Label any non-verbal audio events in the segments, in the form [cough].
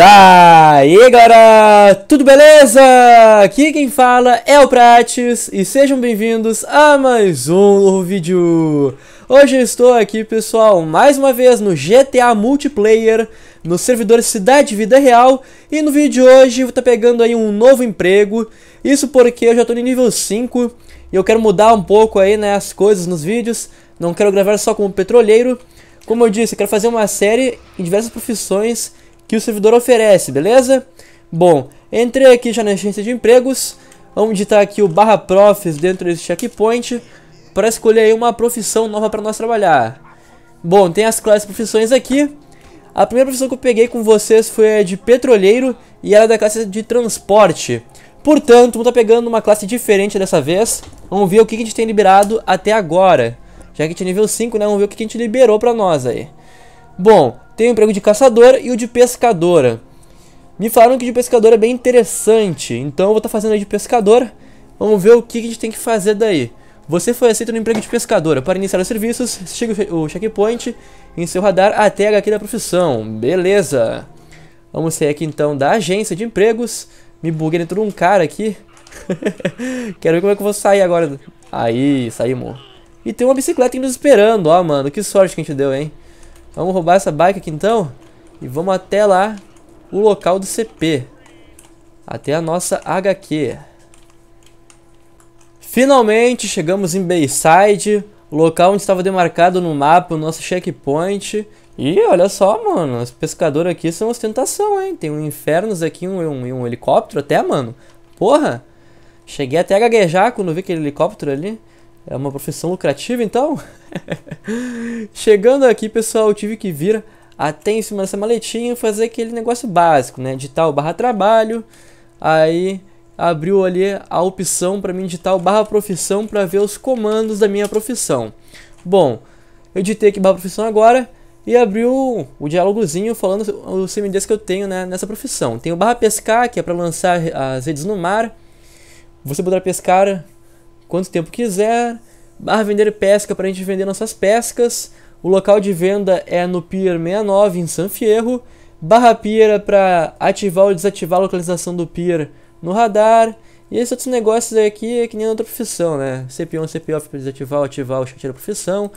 Daí galera, tudo beleza? Aqui quem fala é o Prates e sejam bem-vindos a mais um novo vídeo. Hoje eu estou aqui pessoal, mais uma vez no GTA Multiplayer, no servidor Cidade Vida Real e no vídeo de hoje eu vou estar tá pegando aí um novo emprego, isso porque eu já estou no nível 5 e eu quero mudar um pouco aí né, as coisas nos vídeos, não quero gravar só como petroleiro. Como eu disse, eu quero fazer uma série em diversas profissões que o servidor oferece, beleza? Bom, entrei aqui já na agência de empregos, vamos digitar tá aqui o barra profs dentro desse checkpoint para escolher uma profissão nova para nós trabalhar. Bom, tem as classes profissões aqui. A primeira profissão que eu peguei com vocês foi a de petroleiro e era da classe de transporte. Portanto, vou estar pegando uma classe diferente dessa vez. Vamos ver o que a gente tem liberado até agora. Já que a gente é nível 5, né? Vamos ver o que a gente liberou pra nós aí. Bom, tem o emprego de caçadora e o de pescadora. Me falaram que de pescadora é bem interessante, então eu vou estar tá fazendo aí de pescador Vamos ver o que, a gente tem que fazer daí. Você foi aceito no emprego de pescadora. Para iniciar os serviços, chega o checkpoint em seu radar até a HQ da profissão. Beleza. Vamos sair aqui então da agência de empregos. Me buguei dentro de um cara aqui. [laughs] Quero ver como é que eu vou sair agora. Aí, saímos. E tem uma bicicleta nos esperando, ó, mano. Que sorte que a gente deu, hein. Vamos roubar essa bike aqui então. E vamos até lá o local do CP. Até a nossa HQ. Finalmente chegamos em Bayside. Local onde estava demarcado no mapa o nosso checkpoint. E olha só, mano. Os pescadores aqui são ostentação, hein. Tem um infernos aqui um, um, um helicóptero até, mano. Porra. Cheguei até a gaguejar quando vi aquele helicóptero ali. É uma profissão lucrativa, então? [laughs] Chegando aqui, pessoal, eu tive que vir até em cima dessa maletinha fazer aquele negócio básico, né? Digitar o barra trabalho, aí abriu ali a opção para mim digitar o barra profissão para ver os comandos da minha profissão. Bom, eu editei aqui barra profissão agora e abriu o diálogozinho falando os CMDs que eu tenho né, nessa profissão. Tem o barra pescar, que é para lançar as redes no mar. Você poderá pescar quanto tempo quiser. Barra Vender Pesca para a gente vender nossas pescas. O local de venda é no Pier 69, em San Fierro. Barra Pier é para ativar ou desativar a localização do Pier no radar. E esses outros negócios aqui é que nem outra profissão, né? CP1, CP-OFF para desativar ou ativar o chat da profissão.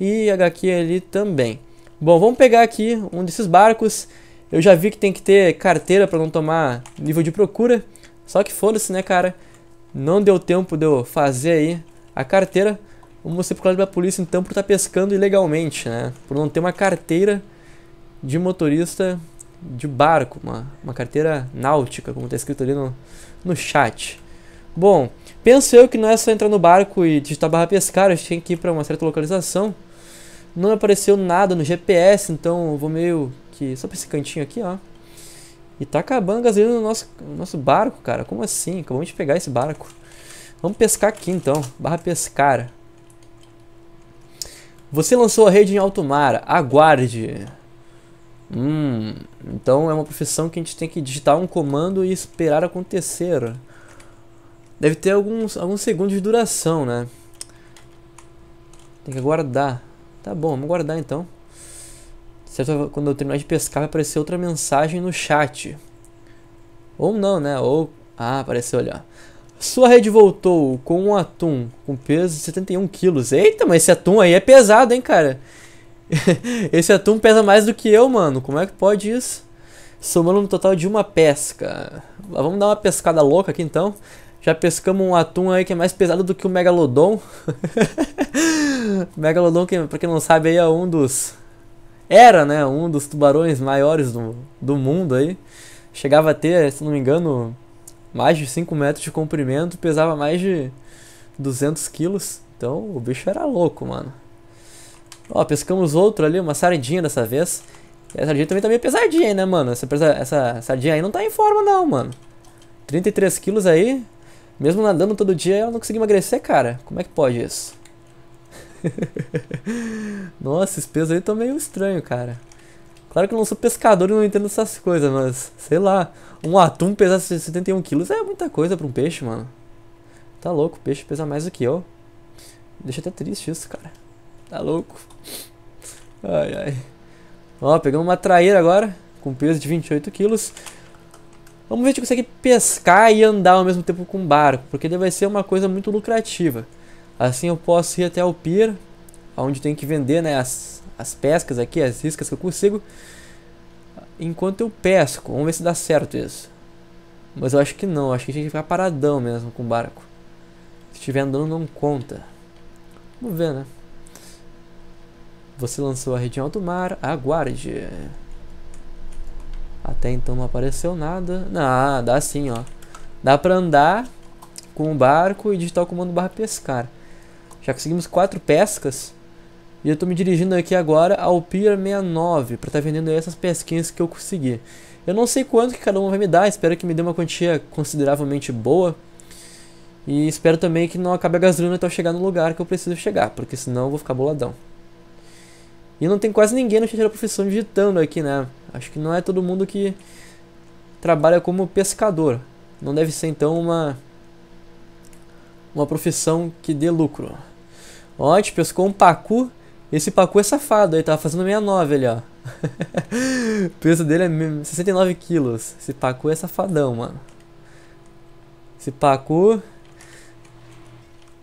E HQ ali também. Bom, vamos pegar aqui um desses barcos. Eu já vi que tem que ter carteira para não tomar nível de procura. Só que foda-se, né, cara? Não deu tempo de eu fazer aí a carteira. Vamos ser procurado pela polícia então por estar tá pescando ilegalmente, né? Por não ter uma carteira de motorista de barco, uma, uma carteira náutica, como está escrito ali no, no chat. Bom, penso eu que não é só entrar no barco e digitar barra pescar, a gente tem que ir para uma certa localização. Não apareceu nada no GPS, então vou meio que só para esse cantinho aqui, ó. E tá acabando gasolina no nosso, no nosso barco, cara. Como assim? Acabamos de pegar esse barco. Vamos pescar aqui então. Barra pescar. Você lançou a rede em alto mar. Aguarde. Hum, então é uma profissão que a gente tem que digitar um comando e esperar acontecer. Deve ter alguns, alguns segundos de duração, né? Tem que aguardar. Tá bom, vamos aguardar então. Certo? Quando eu terminar de pescar, vai aparecer outra mensagem no chat. Ou não, né? Ou. Ah, apareceu ó. Sua rede voltou com um atum com peso de 71 quilos. Eita, mas esse atum aí é pesado, hein, cara? [laughs] esse atum pesa mais do que eu, mano. Como é que pode isso? Somando no total de uma pesca. Vamos dar uma pescada louca aqui então. Já pescamos um atum aí que é mais pesado do que o Megalodon. [laughs] Megalodon, pra quem não sabe, aí é um dos era, né, um dos tubarões maiores do, do mundo aí. Chegava a ter, se não me engano, mais de 5 metros de comprimento, pesava mais de 200 quilos. Então o bicho era louco, mano. Ó, pescamos outro ali, uma sardinha dessa vez. E a sardinha também tá meio pesadinha, né, mano? Essa, essa sardinha aí não tá em forma, não, mano. 33 quilos aí. Mesmo nadando todo dia, ela não conseguiu emagrecer, cara. Como é que pode isso? [laughs] Nossa, esses pesos aí estão meio estranho, cara. Claro que eu não sou pescador e não entendo essas coisas, mas sei lá. Um atum pesar 71 quilos é muita coisa pra um peixe, mano. Tá louco, o peixe pesa mais do que eu. Deixa até triste isso, cara. Tá louco. Ai, ai. Ó, pegamos uma traíra agora, com peso de 28 quilos. Vamos ver se a gente consegue pescar e andar ao mesmo tempo com barco, porque vai ser uma coisa muito lucrativa. Assim eu posso ir até o pier, onde tem que vender né, as, as pescas aqui, as riscas que eu consigo. Enquanto eu pesco, vamos ver se dá certo isso. Mas eu acho que não, acho que a gente vai ficar paradão mesmo com o barco. Se estiver andando não conta. Vamos ver, né? Você lançou a rede em alto mar, aguarde. Até então não apareceu nada. Ah, dá sim, ó. Dá pra andar com o barco e digitar o comando barra pescar. Já conseguimos quatro pescas. E eu estou me dirigindo aqui agora ao Pier 69 para estar tá vendendo essas pesquinhas que eu consegui. Eu não sei quanto que cada um vai me dar, espero que me dê uma quantia consideravelmente boa. E espero também que não acabe a gasolina até eu chegar no lugar que eu preciso chegar, porque senão eu vou ficar boladão. E não tem quase ninguém no chat da profissão digitando aqui, né? Acho que não é todo mundo que trabalha como pescador. Não deve ser então uma uma profissão que dê lucro. Ó, a gente pescou um pacu. Esse pacu é safado, ele tava fazendo 69 ali, ó. [laughs] o peso dele é 69 quilos. Esse pacu é safadão, mano. Esse pacu...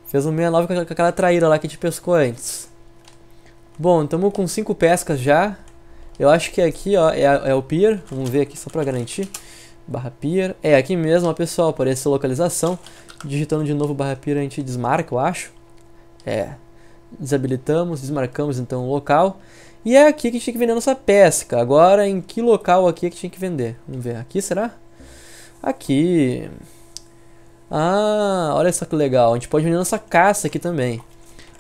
Fez um 69 com aquela traíra lá que a gente pescou antes. Bom, estamos com 5 pescas já. Eu acho que aqui, ó, é, é o pier. Vamos ver aqui só pra garantir. Barra pier. É, aqui mesmo, ó, pessoal, Parece a localização. Digitando de novo barra pier a gente desmarca, eu acho. É, Desabilitamos, desmarcamos então o local. E é aqui que a gente tem que vender a nossa pesca. Agora, em que local aqui é que tem que vender? Vamos ver, aqui será? Aqui. Ah, olha só que legal. A gente pode vender nossa caça aqui também.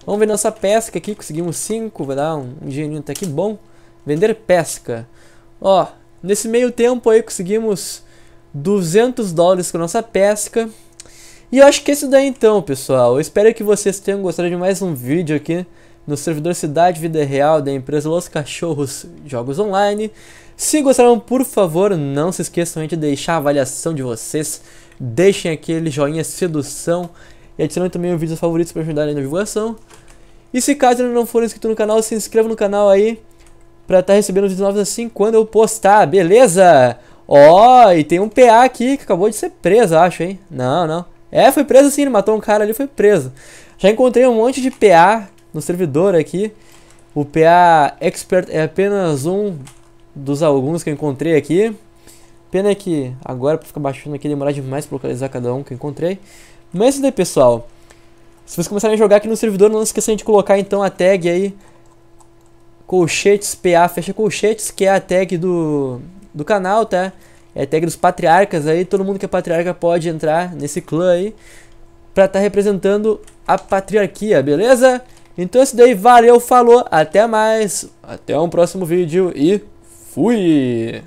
Vamos vender nossa pesca aqui. Conseguimos 5, vai dar um, um dinheirinho até que bom. Vender pesca. Ó, nesse meio tempo aí conseguimos 200 dólares com nossa pesca. E eu acho que é isso daí então, pessoal. Eu espero que vocês tenham gostado de mais um vídeo aqui no servidor Cidade Vida Real da empresa Los Cachorros Jogos Online. Se gostaram, por favor, não se esqueçam de deixar a avaliação de vocês. Deixem aquele joinha sedução e adicionem também os vídeos favoritos para ajudar na divulgação. E se caso ainda não for inscrito no canal, se inscreva no canal aí para estar tá recebendo os vídeos novos assim quando eu postar, beleza? Ó, oh, e tem um PA aqui que acabou de ser preso, acho, hein? Não, não. É, foi preso sim, ele matou um cara ali, foi preso. Já encontrei um monte de PA no servidor aqui. O PA Expert é apenas um dos alguns que eu encontrei aqui. Pena que agora pra ficar baixando aqui demorar demais pra localizar cada um que eu encontrei. Mas isso daí, pessoal. Se vocês começarem a jogar aqui no servidor, não esqueçam de colocar então a tag aí. Colchetes PA, fecha colchetes, que é a tag do, do canal, tá? é tag dos patriarcas aí, todo mundo que é patriarca pode entrar nesse clã aí para estar tá representando a patriarquia, beleza? Então é isso daí, valeu, falou, até mais, até um próximo vídeo e fui!